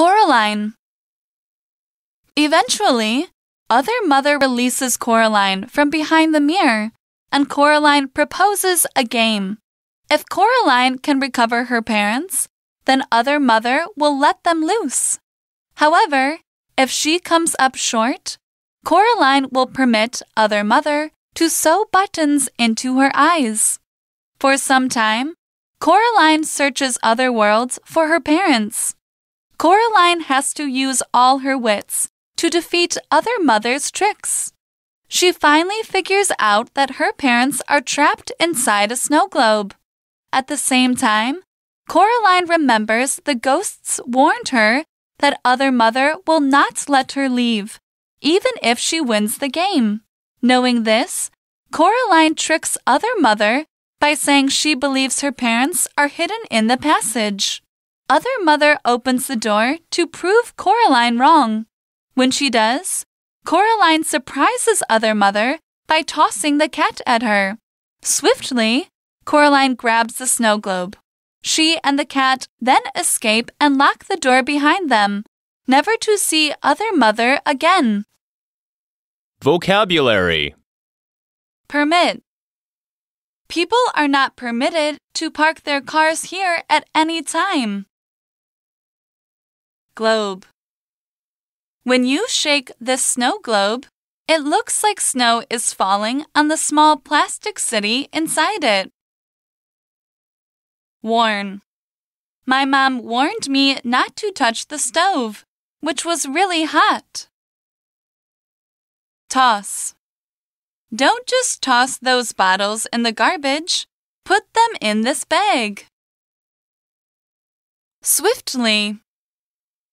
Coraline. Eventually, other mother releases Coraline from behind the mirror, and Coraline proposes a game. If Coraline can recover her parents, then other mother will let them loose. However, if she comes up short, Coraline will permit other mother to sew buttons into her eyes. For some time, Coraline searches other worlds for her parents. Coraline has to use all her wits to defeat other mothers' tricks. She finally figures out that her parents are trapped inside a snow globe. At the same time, Coraline remembers the ghosts warned her that other mother will not let her leave, even if she wins the game. Knowing this, Coraline tricks other mother by saying she believes her parents are hidden in the passage other mother opens the door to prove Coraline wrong. When she does, Coraline surprises other mother by tossing the cat at her. Swiftly, Coraline grabs the snow globe. She and the cat then escape and lock the door behind them, never to see other mother again. Vocabulary Permit People are not permitted to park their cars here at any time globe. When you shake this snow globe, it looks like snow is falling on the small plastic city inside it. Warn. My mom warned me not to touch the stove, which was really hot. Toss. Don't just toss those bottles in the garbage, put them in this bag. Swiftly.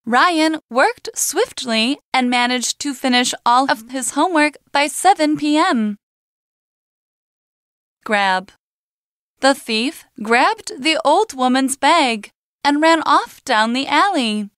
Ryan worked swiftly and managed to finish all of his homework by 7 p.m. Grab. The thief grabbed the old woman's bag and ran off down the alley.